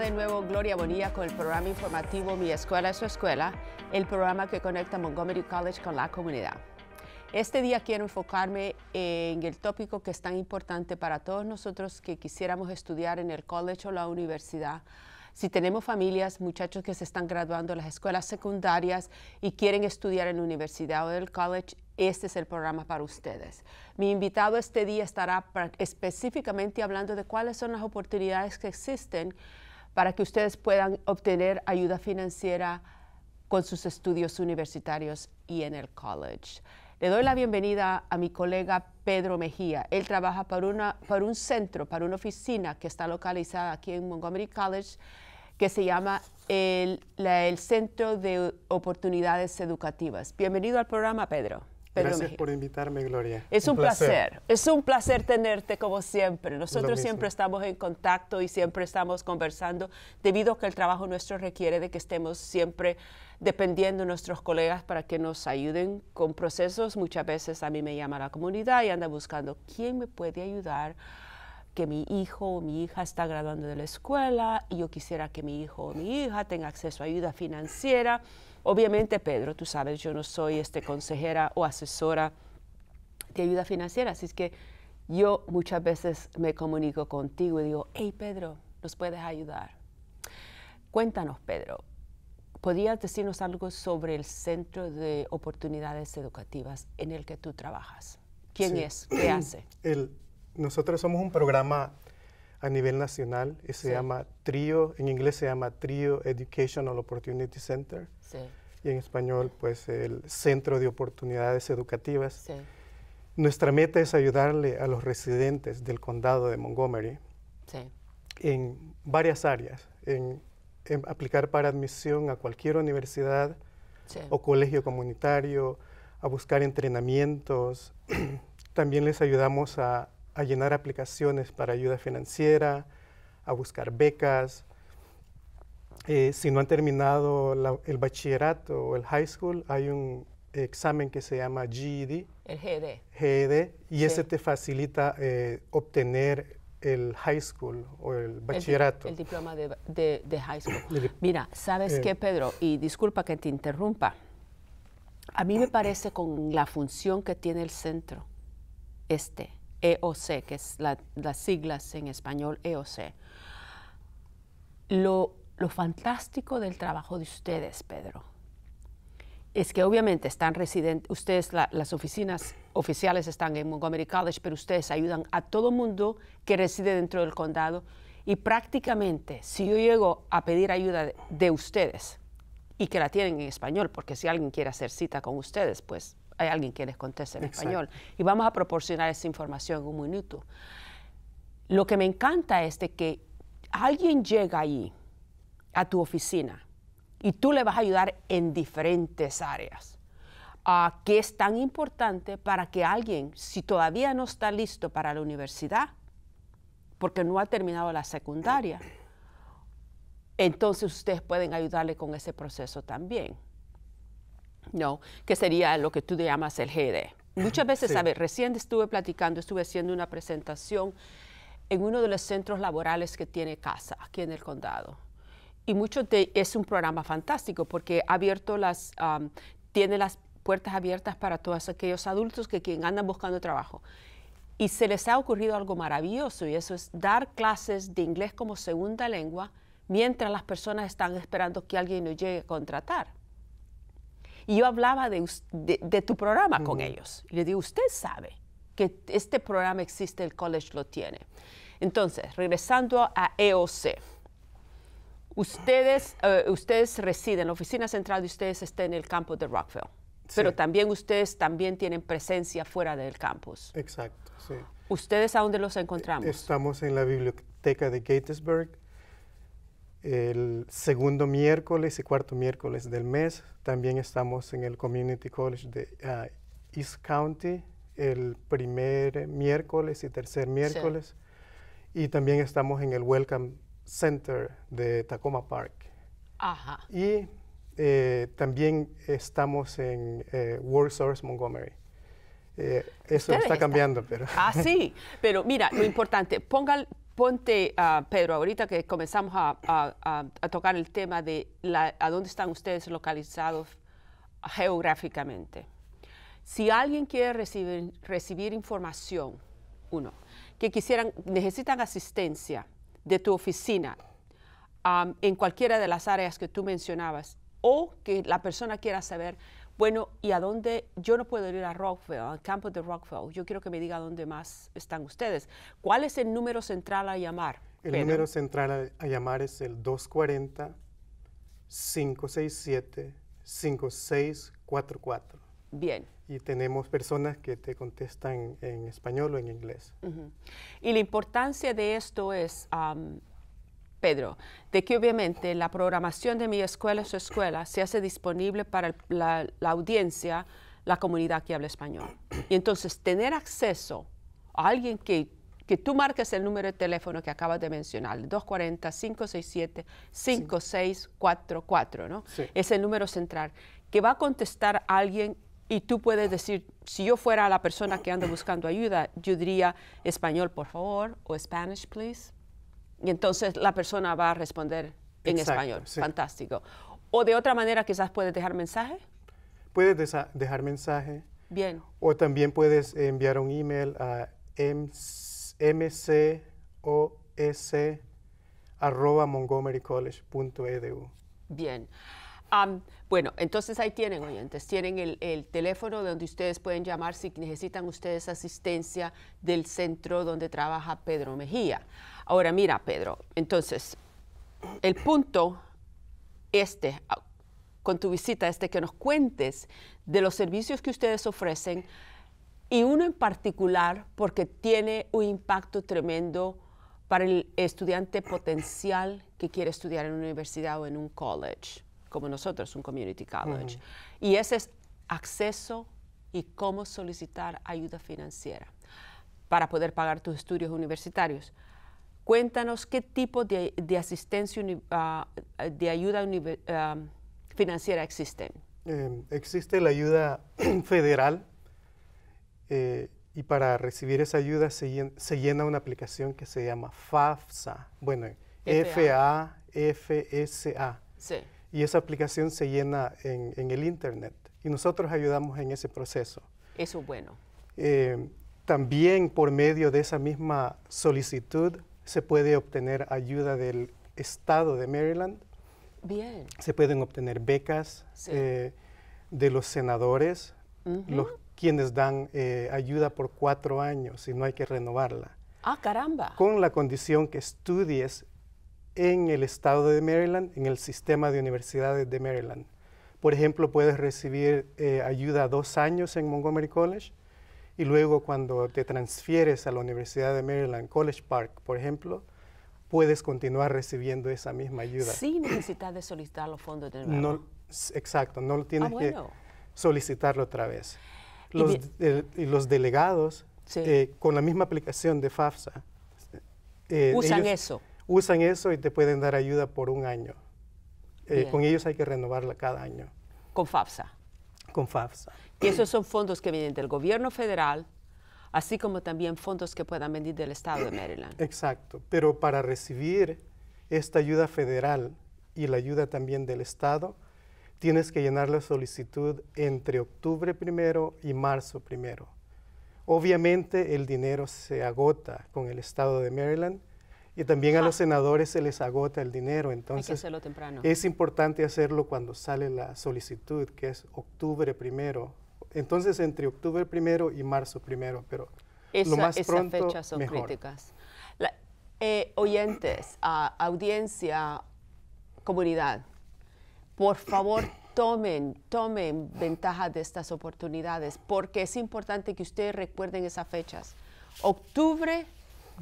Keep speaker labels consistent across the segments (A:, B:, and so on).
A: de nuevo Gloria Bonilla con el programa informativo Mi Escuela es su Escuela, el programa que conecta Montgomery College con la comunidad. Este día quiero enfocarme en el tópico que es tan importante para todos nosotros que quisiéramos estudiar en el college o la universidad. Si tenemos familias, muchachos que se están graduando en las escuelas secundarias y quieren estudiar en la universidad o el college, este es el programa para ustedes. Mi invitado este día estará específicamente hablando de cuáles son las oportunidades que existen para que ustedes puedan obtener ayuda financiera con sus estudios universitarios y en el college. Le doy la bienvenida a mi colega Pedro Mejía. Él trabaja para, una, para un centro, para una oficina que está localizada aquí en Montgomery College, que se llama el, el Centro de Oportunidades Educativas. Bienvenido al programa, Pedro. Gracias
B: por invitarme, Gloria. Es un, placer. placer.
A: es un placer tenerte como siempre. Nosotros siempre estamos en contacto y siempre estamos conversando debido a que el trabajo nuestro requiere de que estemos siempre dependiendo de nuestros colegas para que nos ayuden con procesos. Muchas veces a mí me llama la comunidad y anda buscando quién me puede ayudar que mi hijo o mi hija está graduando de la escuela y yo quisiera que mi hijo o mi hija tenga acceso a ayuda financiera Obviamente, Pedro, tú sabes, yo no soy este, consejera o asesora de ayuda financiera, así es que yo muchas veces me comunico contigo y digo, hey Pedro, ¿nos puedes ayudar? Cuéntanos, Pedro, ¿podrías decirnos algo sobre el Centro de Oportunidades Educativas en el que tú trabajas? ¿Quién es? ¿Qué hace?
B: nosotros somos un programa a nivel nacional, y se llama TRIO, en inglés se llama TRIO Educational Opportunity Center y en español pues el Centro de Oportunidades Educativas. Nuestra meta es ayudarle a los residentes del condado de Montgomery en varias áreas, en, aplicar para admisión a cualquier universidad o colegio comunitario, a buscar entrenamientos. También les ayudamos a llenar aplicaciones para ayuda financiera, a buscar becas, eh, si no han terminado el bachillerato o el high school, hay un examen que se llama GED. El GED. GED, y ese te facilita eh, obtener el high school o el bachillerato.
A: El, diploma de, de, high school. Mira, ¿sabes eh. qué, Pedro? Y disculpa que te interrumpa. A mí me parece con la función que tiene el centro, este, EOC, que es las siglas en español EOC, lo lo fantástico del trabajo de ustedes, Pedro, es que obviamente están residentes, ustedes, las oficinas oficiales están en Montgomery College, pero ustedes ayudan a todo mundo que reside dentro del condado. Y prácticamente, si yo llego a pedir ayuda de, ustedes, y que la tienen en español, porque si alguien quiere hacer cita con ustedes, pues hay alguien que les conteste en español. Y vamos a proporcionar esa información en un minuto. Lo que me encanta es de que alguien llega ahí a tu oficina y tú le vas a ayudar en diferentes áreas. ¿Qué ah, qué es tan importante para que alguien, si todavía no está listo para la universidad, porque no ha terminado la secundaria, entonces ustedes pueden ayudarle con ese proceso también. ¿No? Que sería lo que tú llamas el GD. Muchas veces, ¿sabes? Recién estuve platicando, estuve haciendo una presentación en uno de los centros laborales que tiene casa aquí en el condado y mucho es un programa fantástico porque abierto las, tiene las puertas abiertas para todos aquellos adultos que, quien andan buscando trabajo. Y se les ha ocurrido algo maravilloso y eso es dar clases de inglés como segunda lengua mientras las personas están esperando que alguien nos llegue a contratar. Y yo hablaba de, de, tu programa con ellos. Y le digo, usted sabe que este programa existe, el college lo tiene. Entonces, regresando a EOC. Ustedes, eh, ustedes residen, la oficina central de ustedes está en el campus de Rockville, pero también ustedes también tienen presencia fuera del campus.
B: Exacto, sí. ¿Ustedes a dónde los encontramos? Estamos en la biblioteca de Gettysburg el segundo miércoles y cuarto miércoles del mes. También estamos en el Community College de ah, East County el primer miércoles y tercer miércoles. Y también estamos en el Welcome Center de Tacoma Park. Y eh, también estamos en eh, World Source Montgomery. Eh, eso está cambiando, pero... Ah, sí,
A: pero mira, lo importante, ponga, ponte, ah, Pedro, ahorita que comenzamos a, tocar el tema de a dónde están ustedes localizados geográficamente. Si alguien quiere recibir, recibir información, uno, que quisieran, necesitan asistencia de tu oficina um, en cualquiera de las áreas que tú mencionabas o que la persona quiera saber, bueno, ¿y a dónde? Yo no puedo ir a Rockville, al campo de Rockville. Yo quiero que me diga dónde más están ustedes. ¿Cuál es el número central a llamar? El número
B: central a, a llamar es el 240-567-5644. Bien y tenemos personas que te contestan en español o en inglés.
A: Y la importancia de esto es, Pedro, de que obviamente la programación de mi escuela, su escuela, se hace disponible para la, audiencia, la comunidad que habla español. Y entonces tener acceso a alguien que que tú marques el número de teléfono que acabas de mencionar, 240-567-5644, ¿no? Es el número central, que va a contestar alguien y tú puedes decir, si yo fuera la persona que anda buscando ayuda, yo diría español, por favor, o Spanish, please. Y entonces la persona va a responder en español. Fantástico. O de otra manera, quizás puedes dejar mensaje.
B: Puedes dejar mensaje. Bien. O también puedes enviar un email a mcos.montgomerycollege.edu.
A: Bien bueno, entonces ahí tienen, oyentes, tienen el, el, teléfono donde ustedes pueden llamar si necesitan ustedes asistencia del centro donde trabaja Pedro Mejía. Ahora mira, Pedro, entonces, el punto este, ah, con tu visita, este que nos cuentes de los servicios que ustedes ofrecen y uno en particular porque tiene un impacto tremendo para el estudiante potencial que quiere estudiar en una universidad o en un college como nosotros, un community college. Y ese es acceso y cómo solicitar ayuda financiera para poder pagar tus estudios universitarios. Cuéntanos qué tipo de, asistencia, ah, de ayuda ah, financiera existen.
B: Em, existe la ayuda federal eh, y para recibir esa ayuda se, llena una aplicación que se llama FAFSA, bueno, F-A-F-S-A. Sí y esa aplicación se llena en, el Internet. Y nosotros ayudamos en ese proceso. Eso es bueno. Eh, también por medio de esa misma solicitud se puede obtener ayuda del Estado de Maryland. Bien. Se pueden obtener becas eh, de los senadores, los quienes dan eh, ayuda por cuatro años y no hay que renovarla.
A: Ah, caramba.
B: Con la condición que estudies en el estado de Maryland, en el sistema de universidades de Maryland. Por ejemplo, puedes recibir eh, ayuda dos años en Montgomery College y luego cuando te transfieres a la Universidad de Maryland, College Park, por ejemplo, puedes continuar recibiendo esa misma ayuda. Sin
A: necesidad de solicitar los fondos de nuevo. No,
B: exacto, no lo ah, tienes que solicitarlo otra vez. Los, y, los delegados, eh, con la misma aplicación de FAFSA, eh, usan eso usan eso y te pueden dar ayuda por un año. Eh, con ellos hay que renovarla cada año. Con FAFSA. Con FAFSA.
A: Y esos son fondos que vienen del gobierno federal, así como también fondos que puedan venir del
B: estado de Maryland. Exacto, pero para recibir esta ayuda federal y la ayuda también del estado, tienes que llenar la solicitud entre octubre primero y marzo primero. Obviamente el dinero se agota con el estado de Maryland, y también a los senadores se les agota el dinero, entonces Hay que hacerlo
A: temprano. es
B: importante hacerlo cuando sale la solicitud, que es octubre primero. Entonces entre octubre primero y marzo primero, pero más esas fechas son críticas.
A: Eh, oyentes, audiencia, comunidad, por favor tomen, tomen ventaja de estas oportunidades, porque es importante que ustedes recuerden esas fechas. Octubre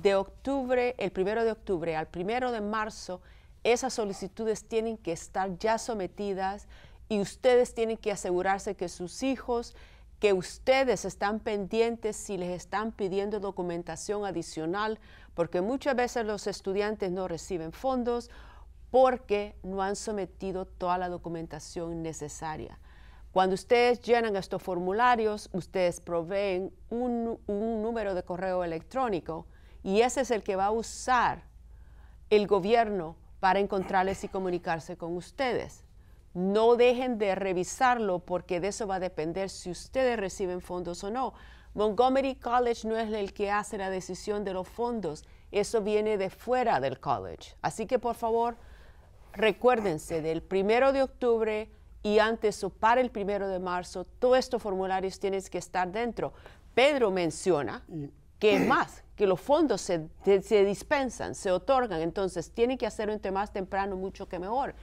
A: de octubre, el primero de octubre al primero de marzo, esas solicitudes tienen que estar ya sometidas y ustedes tienen que asegurarse que sus hijos, que ustedes están pendientes si les están pidiendo documentación adicional, porque muchas veces los estudiantes no reciben fondos porque no han sometido toda la documentación necesaria. Cuando ustedes llenan estos formularios, ustedes proveen un, un número de correo electrónico y ese es el que va a usar el gobierno para encontrarles y comunicarse con ustedes. No dejen de revisarlo porque de eso va a depender si ustedes reciben fondos o no. Montgomery College no es el que hace la decisión de los fondos, eso viene de fuera del college. Así que por favor, recuérdense del primero de octubre y antes o para el primero de marzo, todos estos formularios tienen que estar dentro. Pedro menciona que es más, que los fondos se, dispensan, se otorgan, entonces tienen que hacerlo entre más temprano mucho que mejor.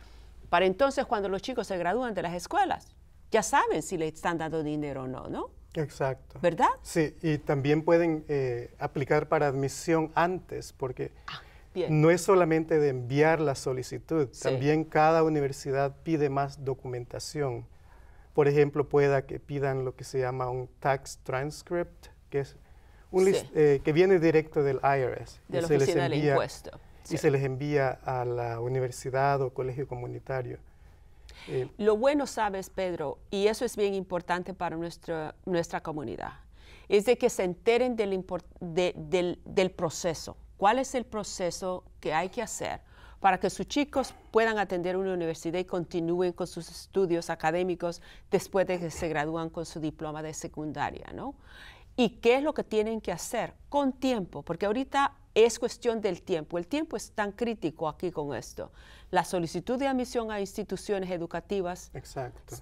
A: Para entonces cuando los chicos se gradúan de las escuelas, ya saben si le están dando dinero
B: o no, ¿no? Exacto. ¿Verdad? Sí, y también pueden eh, aplicar para admisión antes, porque ah, no es solamente de enviar la solicitud, también cada universidad pide más documentación. Por ejemplo, pueda que pidan lo que se llama un tax transcript, que es eh, que viene directo del IRS. y se les envía, se les envía a la universidad o colegio comunitario. Eh,
A: Lo bueno, sabes, Pedro, y eso es bien importante para nuestra, nuestra comunidad, es de que se enteren del, del, del proceso. ¿Cuál es el proceso que hay que hacer para que sus chicos puedan atender una universidad y continúen con sus estudios académicos después de que se gradúan con su diploma de secundaria, ¿no? y qué es lo que tienen que hacer con tiempo, porque ahorita es cuestión del tiempo. El tiempo es tan crítico aquí con esto. La solicitud de admisión a instituciones educativas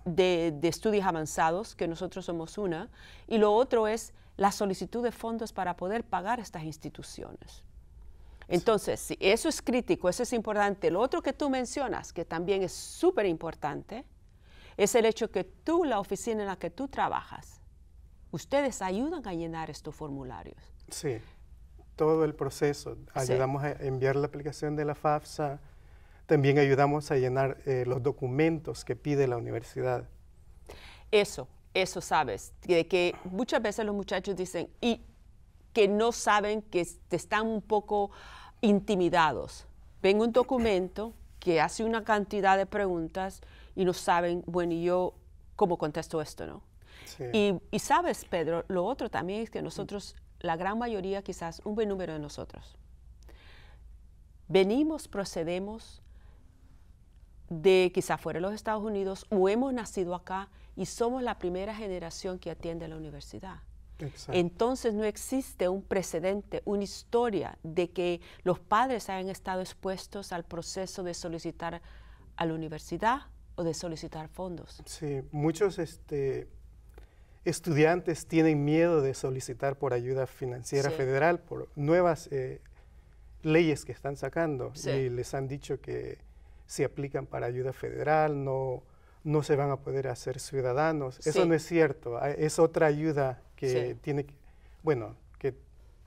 A: de, de, estudios avanzados, que nosotros somos una, y lo otro es la solicitud de fondos para poder pagar estas instituciones. Entonces, eso es crítico, eso es importante. Lo otro que tú mencionas, que también es súper importante, es el hecho que tú, la oficina en la que tú trabajas,
B: Ustedes ayudan a llenar estos formularios. Sí, todo el proceso. Ayudamos a enviar la aplicación de la FAFSA. También ayudamos a llenar eh, los documentos que pide la universidad.
A: Eso, eso sabes, de que muchas veces los muchachos dicen y que no saben que están un poco intimidados. Ven un documento que hace una cantidad de preguntas y no saben, bueno, y yo cómo contesto esto, ¿no? Y, sabes, Pedro, lo otro también es que nosotros, la gran mayoría, quizás un buen número de nosotros, venimos, procedemos de quizás fuera de los Estados Unidos o hemos nacido acá y somos la primera generación que atiende la universidad. Entonces no existe un precedente, una historia de que los padres hayan estado expuestos al proceso de solicitar a la universidad o de solicitar fondos.
B: Sí, muchos este, estudiantes tienen miedo de solicitar por ayuda financiera federal por nuevas eh, leyes que están sacando y les han dicho que si aplican para ayuda federal no, no se van a poder hacer ciudadanos. Eso no es cierto, ah, es otra ayuda que tiene que, bueno, que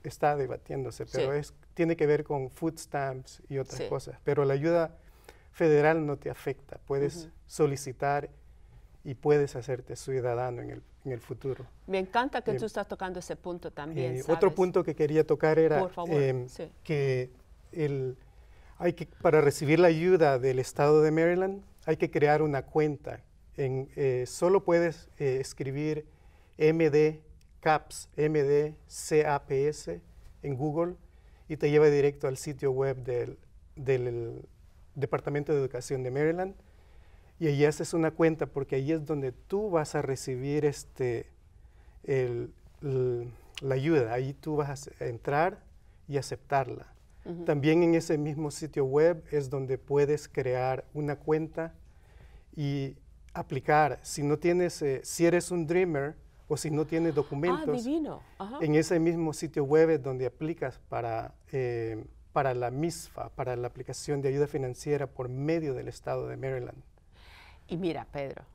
B: está debatiéndose, pero es, tiene que ver con food stamps y otras cosas. Pero la ayuda federal no te afecta, puedes solicitar y puedes hacerte ciudadano en el en el futuro. Me encanta que eh, tú
A: estás tocando ese punto también. Eh, otro
B: punto que quería tocar era em, que, hay que para recibir la ayuda del Estado de Maryland hay que crear una cuenta. Eh, solo puedes escribir MD MD caps en Google y te lleva directo al sitio web del Departamento de Educación de Maryland y ahí haces una cuenta porque ahí es donde tú vas a recibir este, la ayuda. Ahí tú vas a entrar y aceptarla. También en ese mismo sitio web es donde puedes crear una cuenta y aplicar. Si no tienes, eh, si eres un dreamer o si no tienes ah, documentos, en ese mismo sitio web es donde aplicas para, eh, para la MISFA, para la aplicación de ayuda financiera por medio del estado de Maryland.
A: Y mira, Pedro,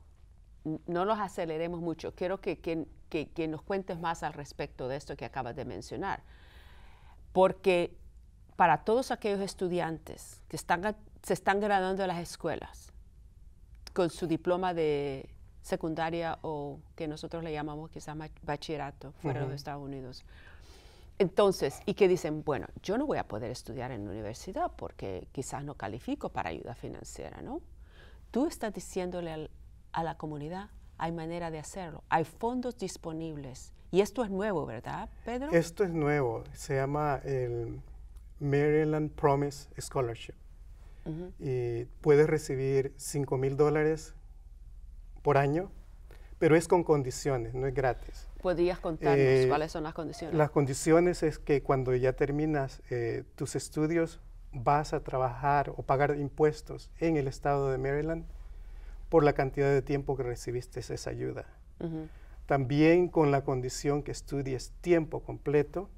A: no nos aceleremos mucho. Quiero que, que, nos cuentes más al respecto de esto que acabas de mencionar. Porque para todos aquellos estudiantes que están, se están graduando de las escuelas con su diploma de secundaria o que nosotros le llamamos quizás bachillerato fuera de Estados Unidos. Entonces, y que dicen, bueno, yo no voy a poder estudiar en la universidad porque quizás no califico para ayuda financiera, ¿no? Tú estás diciéndole a la comunidad, hay manera de hacerlo, hay fondos disponibles.
B: Y esto es nuevo, ¿verdad, Pedro? Esto es nuevo, se llama el Maryland Promise Scholarship. Y puedes recibir 5 mil dólares por año, pero es con condiciones, no es gratis.
A: ¿Podrías contarnos eh, cuáles son las condiciones? Las
B: condiciones es que cuando ya terminas eh, tus estudios vas a trabajar o pagar impuestos en el estado de Maryland por la cantidad de tiempo que recibiste esa ayuda. También con la condición que estudies tiempo completo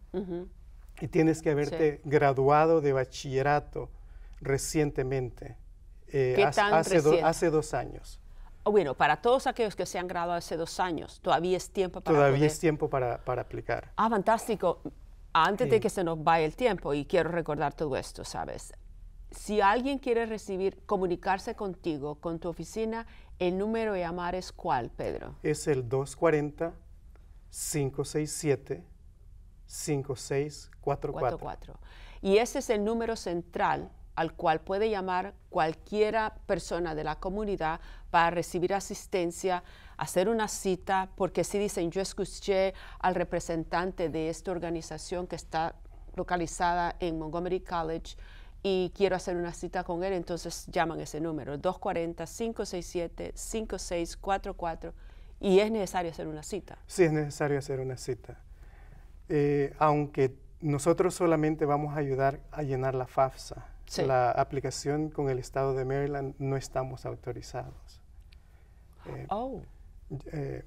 B: y tienes que haberte graduado de bachillerato recientemente, eh, hace, dos años.
A: Oh, bueno, para todos aquellos que se han graduado hace dos años, todavía es tiempo para Todavía es
B: tiempo para, para aplicar.
A: Ah, fantástico antes de que se nos vaya el tiempo, y quiero recordar todo
B: esto, ¿sabes?
A: Si alguien quiere recibir, comunicarse contigo, con tu oficina, el número de llamar es cuál, Pedro?
B: Es el 240-567-5644.
A: Y ese es el número central al cual puede llamar cualquiera persona de la comunidad para recibir asistencia, hacer una cita, porque si dicen, yo escuché al representante de esta organización que está localizada en Montgomery College y quiero hacer una cita con él, entonces llaman ese número, 240-567-5644, y es necesario hacer una cita.
B: Sí, es necesario hacer una cita. Eh, aunque nosotros solamente vamos a ayudar a llenar la FAFSA, la aplicación con el estado de Maryland no estamos autorizados. Eh, oh. eh,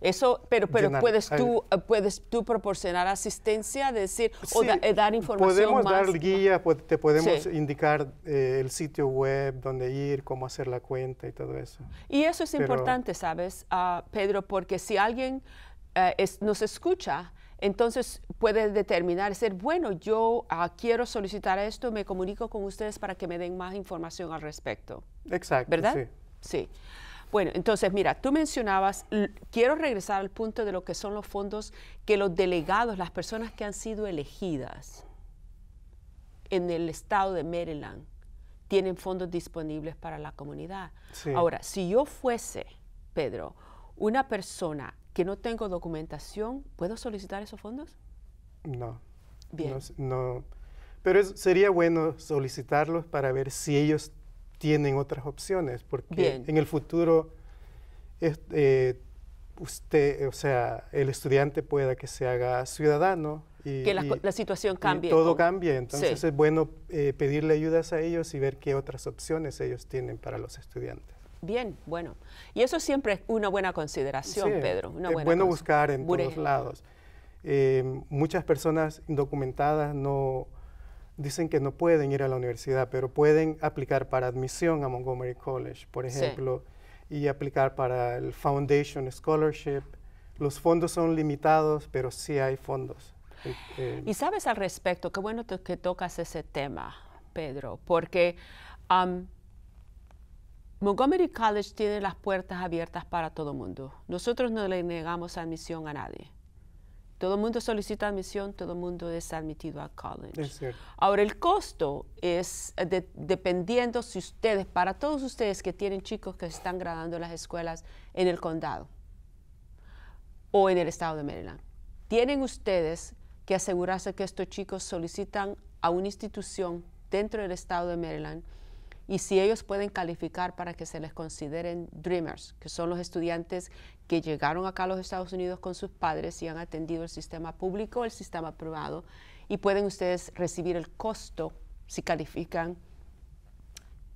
B: eso, pero, pero puedes, tú,
A: eh, puedes tú proporcionar asistencia, decir, o dar información. Podemos dar
B: guía, te podemos indicar el sitio web, dónde ir, cómo hacer la cuenta y todo eso.
A: Y eso es importante, ¿sabes, ah, Pedro? Porque si alguien nos escucha entonces puede determinar, ser, bueno, yo ah, quiero solicitar esto, me comunico con ustedes para que me den más información al respecto.
B: Exacto. ¿Verdad?
A: Sí. sí. Bueno, entonces, mira, tú mencionabas, quiero regresar al punto de lo que son los fondos que los delegados, las personas que han sido elegidas en el estado de Maryland, tienen fondos disponibles para la comunidad. Ahora, si yo fuese, Pedro, una persona que no tengo documentación, ¿puedo solicitar esos fondos?
B: No. Bien. No, Pero sería bueno solicitarlos para ver si ellos tienen otras opciones, porque en el futuro eh, usted, o sea, el estudiante pueda que se haga ciudadano. Y, que la, situación cambie. todo cambie, entonces es bueno eh, pedirle ayudas a ellos y ver qué otras opciones ellos tienen para los estudiantes.
A: Bien, bueno. Y eso siempre es una buena consideración, Pedro. es bueno buscar en todos lados.
B: Em, muchas personas indocumentadas no dicen que no pueden ir a la universidad, pero pueden aplicar para admisión a Montgomery College, por ejemplo, y aplicar para el Foundation Scholarship. Los fondos son limitados, pero sí hay fondos. Em,
A: y sabes al respecto, qué bueno que tocas ese tema, Pedro, porque Montgomery College tiene las puertas abiertas para todo el mundo. Nosotros no le negamos admisión a nadie. Todo mundo solicita admisión, todo mundo es admitido a college. Ahora, el costo es eh, dependiendo si ustedes, para todos ustedes que tienen chicos que están graduando en las escuelas en el condado o en el estado de Maryland, tienen ustedes que asegurarse que estos chicos solicitan a una institución dentro del estado de Maryland y si ellos pueden calificar para que se les consideren Dreamers, que son los estudiantes que llegaron acá a los Estados Unidos con sus padres y han atendido el sistema público, el sistema privado, y pueden ustedes recibir el costo, si califican,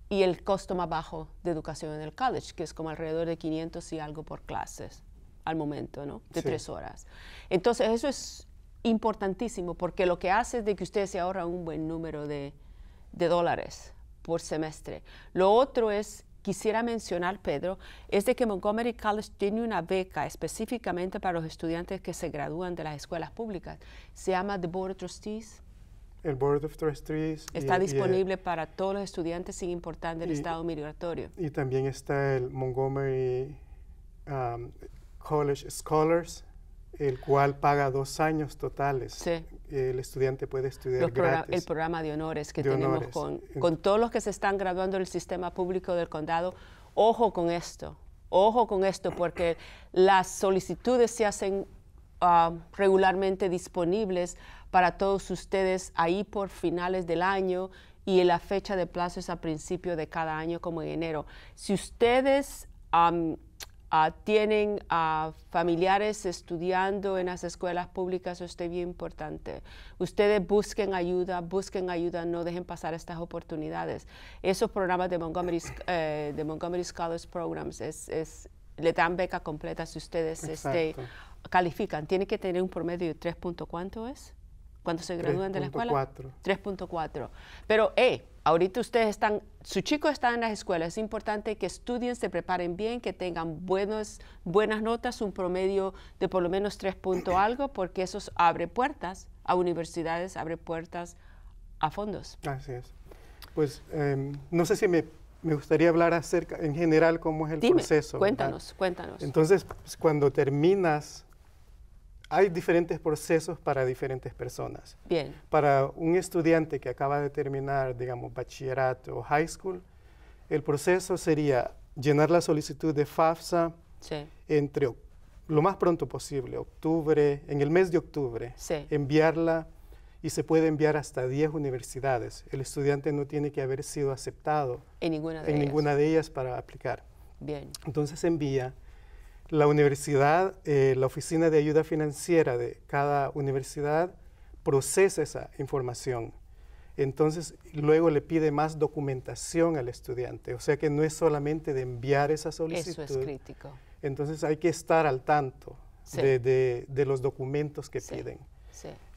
A: y el costo más bajo de educación en el college, que es como alrededor de 500 y algo por clases al momento, ¿no? De tres horas. Entonces, eso es importantísimo porque lo que hace es de que ustedes se ahorran un buen número de dólares por semestre. Lo otro es, quisiera mencionar, Pedro, es de que Montgomery College tiene una beca específicamente para los estudiantes que se gradúan de las escuelas públicas. Se llama The Board of Trustees.
B: El Board of Trustees. Está disponible
A: para todos los estudiantes sin importar del estado migratorio.
B: Y también está el Montgomery um, College Scholars el cual paga dos años totales. El estudiante puede estudiar el programa de honores que tenemos Con,
A: todos los que se están graduando el sistema público del condado. Ojo con esto, ojo con esto, porque las solicitudes se hacen ah, regularmente disponibles para todos ustedes ahí por finales del año y la fecha de plazo es a principio de cada año, como en enero. Si ustedes... Ah, tienen a ah, familiares estudiando en las escuelas públicas, eso es bien importante. Ustedes busquen ayuda, busquen ayuda, no dejen pasar estas oportunidades. Esos programas de Montgomery, eh, de Montgomery Scholars Programs es, le dan beca completa si ustedes este, califican. Tienen que tener un promedio de 3. ¿cuánto es? cuando se gradúan de la escuela? 3.4. Pero, eh, ahorita ustedes están, su chico está en la escuela, es importante que estudien, se preparen bien, que tengan buenos, buenas notas, un promedio de por lo menos 3 punto algo, porque eso abre puertas a universidades, abre puertas a fondos.
B: Así es. Pues em, no sé si me, me, gustaría hablar acerca, en general, cómo es el Dime, proceso. Cuéntanos, cuéntanos. Entonces, pues, cuando terminas hay diferentes procesos para diferentes personas. Bien. Para un estudiante que acaba de terminar, digamos, bachillerato o high school, el proceso sería llenar la solicitud de FAFSA entre lo más pronto posible, octubre, en el mes de octubre, enviarla y se puede enviar hasta 10 universidades. El estudiante no tiene que haber sido aceptado
A: en ninguna de, ellas. Ninguna
B: de ellas para aplicar. Bien. Entonces envía la universidad, eh, la oficina de ayuda financiera de cada universidad procesa esa información. Entonces, luego le pide más documentación al estudiante. O sea que no es solamente de enviar esa solicitud. Eso es crítico. Entonces, hay que estar al tanto de, los documentos que piden.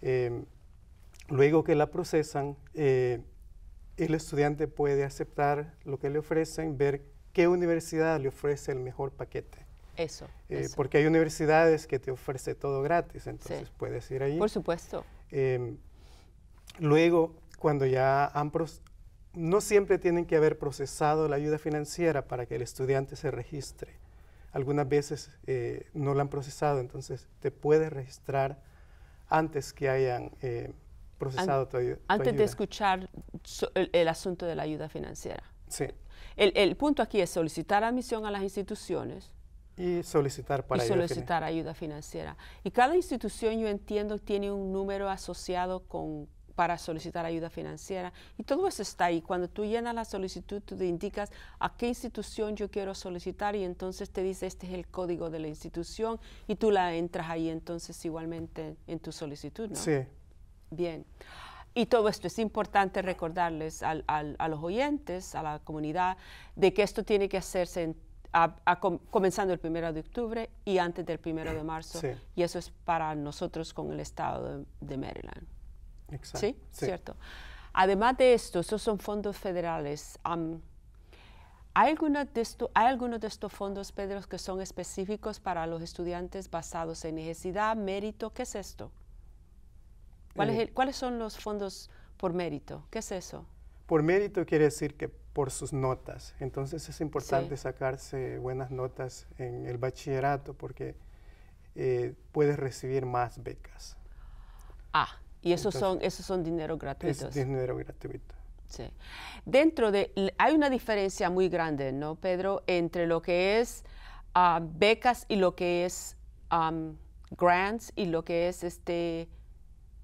B: Em, luego que la procesan, eh, el estudiante puede aceptar lo que le ofrecen, ver qué universidad le ofrece el mejor paquete. Eh, eso, Porque hay universidades que te ofrece todo gratis, entonces puedes ir ahí. Por supuesto. Eh, luego, cuando ya han... No siempre tienen que haber procesado la ayuda financiera para que el estudiante se registre. Algunas veces eh, no la han procesado, entonces te puedes registrar antes que hayan procesado tu, antes ayuda. Antes de
A: escuchar el, asunto de la ayuda financiera. Sí. el, punto aquí es solicitar admisión a las instituciones,
B: y solicitar para y solicitar
A: ayuda financiera. Y cada institución, yo entiendo, tiene un número asociado con para solicitar ayuda financiera. Y todo eso está ahí. Cuando tú llenas la solicitud, tú te indicas a qué institución yo quiero solicitar y entonces te dice este es el código de la institución y tú la entras ahí entonces igualmente en tu solicitud, ¿no? Sí. Bien. Y todo esto es importante recordarles al, a los oyentes, a la comunidad, de que esto tiene que hacerse en comenzando el primero de octubre y antes del primero de marzo. Y eso es para nosotros con el estado de, Maryland. Exacto. ¿Sí? Cierto. Además de esto, esos son fondos federales. ¿Hay, de algunos de estos fondos, Pedro, que son específicos para los estudiantes basados en necesidad, mérito? ¿Qué es esto? ¿Cuál eh, ¿Cuáles son los fondos por mérito? ¿Qué es eso?
B: Por mérito quiere decir que por sus notas. Entonces es importante sacarse buenas notas en el bachillerato porque eh, puedes recibir más becas.
A: Ah, y esos son esos son dinero gratuitos. Es
B: dinero gratuito. Sí.
A: Dentro de hay una diferencia muy grande, ¿no, Pedro, entre lo que es ah, becas y lo que es grants y lo que es este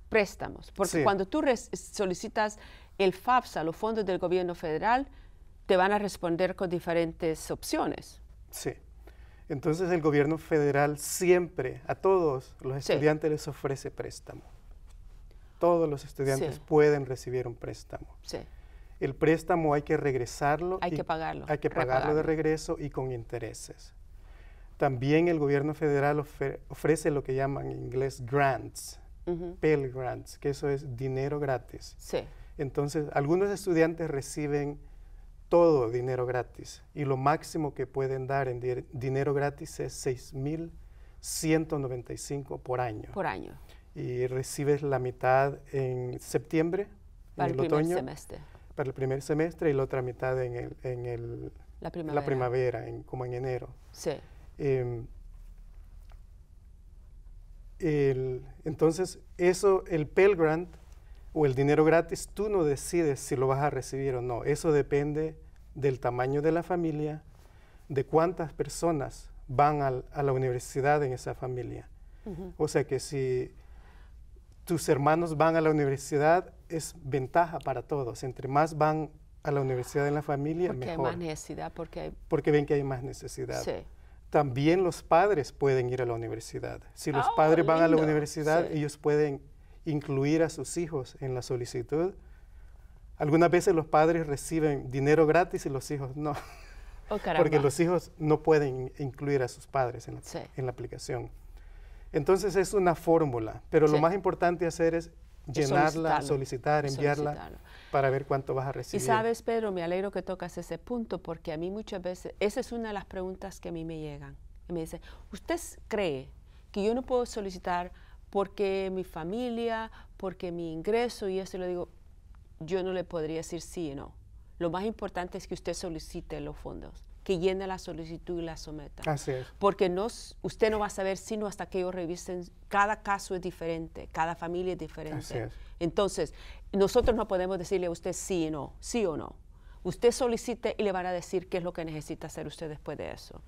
A: préstamos, porque cuando tú solicitas el FAFSA, los fondos del gobierno federal, te van a responder con diferentes opciones.
B: Sí. Entonces el gobierno federal siempre a todos los estudiantes les ofrece préstamo. Todos los estudiantes pueden recibir un préstamo. Sí. El préstamo hay que regresarlo. Hay que pagarlo. Hay que pagarlo de regreso y con intereses. También el gobierno federal ofrece lo que llaman en inglés grants, Pell Grants, que eso es dinero gratis. Sí. Entonces, algunos estudiantes reciben todo dinero gratis y lo máximo que pueden dar en dinero gratis es 6.195 por año. Por año. Y recibes la mitad en septiembre, para el, primer semestre. Para el primer semestre y la otra mitad en, el, en el, la primavera, en, como en enero. Sí. Em, entonces, eso, el Pell Grant o el dinero gratis, tú no decides si lo vas a recibir o no. Eso depende del tamaño de la familia, de cuántas personas van a la universidad en esa familia. O sea que si tus hermanos van a la universidad, es ventaja para todos. Entre más van a la universidad en la familia, mejor. Porque hay más necesidad, porque Porque ven que hay más necesidad. También los padres pueden ir a la universidad. Si los ah, padres van a la universidad, ellos pueden incluir a sus hijos en la solicitud. Algunas veces los padres reciben dinero gratis y los hijos no. Oh, porque los hijos no pueden incluir a sus padres en la, aplicación. Entonces es una fórmula, pero lo más importante hacer es llenarla, solicitar, enviarla para ver cuánto vas a recibir. Y sabes,
A: Pedro, me alegro que tocas ese punto porque a mí muchas veces, esa es una de las preguntas que a mí me llegan. me dice, ¿usted cree que yo no puedo solicitar porque mi familia, porque mi ingreso y eso, le digo, yo no le podría decir sí o no. Lo más importante es que usted solicite los fondos, que llene la solicitud y la someta. Así es. Porque usted no va a saber sino hasta que ellos revisen. Cada caso es diferente, cada familia es diferente. Así es. Entonces, nosotros no podemos decirle a usted sí o no, sí o no. Usted solicite y le van a decir qué es lo que necesita hacer usted después de eso.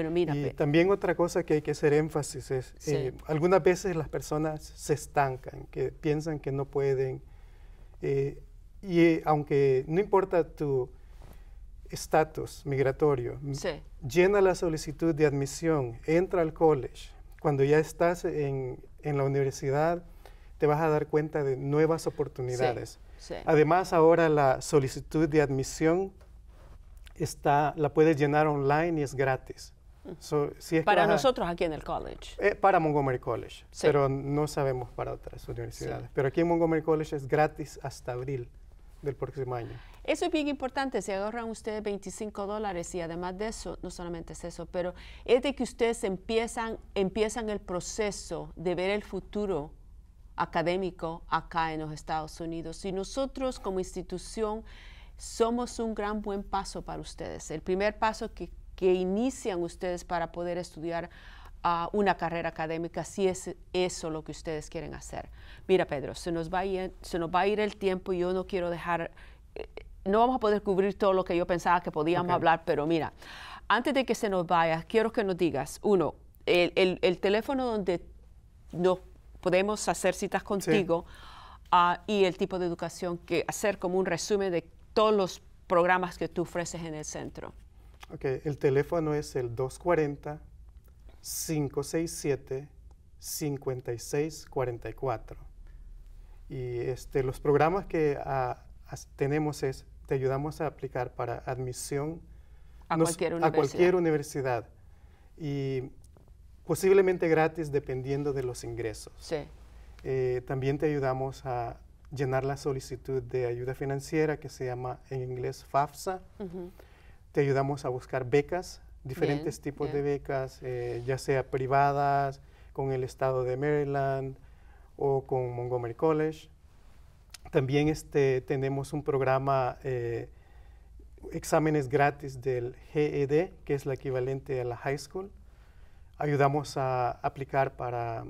A: Y
B: también otra cosa que hay que hacer énfasis es, eh, algunas veces las personas se estancan, que piensan que no pueden, eh, y eh, aunque no importa tu estatus migratorio, llena la solicitud de admisión, entra al college. Cuando ya estás en, en la universidad, te vas a dar cuenta de nuevas oportunidades. Además, ahora la solicitud de admisión está, la puedes llenar online y es gratis si es para nosotros
A: aquí en el college.
B: Eh, para Montgomery College, pero no sabemos para otras universidades. Pero aquí en Montgomery College es gratis hasta abril del próximo año.
A: Eso es bien importante, se ahorran ustedes 25 dólares y además de eso, no solamente es eso, pero es de que ustedes empiezan, empiezan el proceso de ver el futuro académico acá en los Estados Unidos. Y nosotros como institución somos un gran buen paso para ustedes. El primer paso que que inician ustedes para poder estudiar ah, una carrera académica, si es eso lo que ustedes quieren hacer. Mira, Pedro, se nos va a ir, se nos va a ir el tiempo y yo no quiero dejar, eh, no vamos a poder cubrir todo lo que yo pensaba que podíamos hablar, pero mira, antes de que se nos vaya, quiero que nos digas, uno, el, teléfono donde podemos hacer citas contigo ah, y el tipo de educación que hacer como un resumen de todos los programas que tú ofreces en el centro.
B: Ok, el teléfono es el 240-567-5644. Y este, los programas que ah, tenemos es, te ayudamos a aplicar para admisión a, cualquier, universidad. Y posiblemente gratis dependiendo de los ingresos. Sí. Eh, también te ayudamos a llenar la solicitud de ayuda financiera que se llama en inglés FAFSA te ayudamos a buscar becas, diferentes tipos de becas, eh, ya sea privadas, con el estado de Maryland o con Montgomery College. También este, tenemos un programa, eh, exámenes gratis del GED, que es la equivalente a la high school. Ayudamos a aplicar para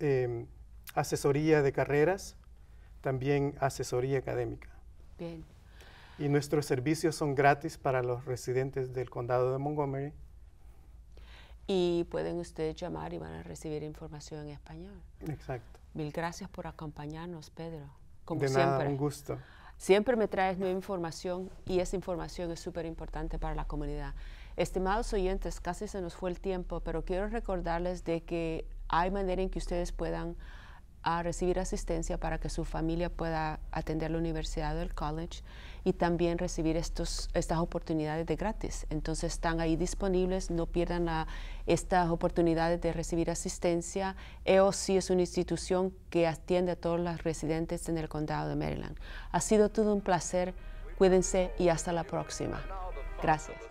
B: em, asesoría de carreras, también asesoría académica. Bien y nuestros servicios son gratis para los residentes del condado de Montgomery.
A: Y pueden ustedes llamar y van a recibir información en español. Exacto. Mil gracias por acompañarnos, Pedro.
B: Como de nada, siempre. un gusto.
A: Siempre me traes nueva información y esa información es súper importante para la comunidad. Estimados oyentes, casi se nos fue el tiempo, pero quiero recordarles de que hay manera en que ustedes puedan a recibir asistencia para que su familia pueda atender la universidad o el college y también recibir estos, estas oportunidades de gratis. Entonces están ahí disponibles, no pierdan estas oportunidades de recibir asistencia. EOC es una institución que atiende a todos los residentes en el condado de Maryland. Ha sido todo un placer, cuídense y hasta la próxima. Gracias.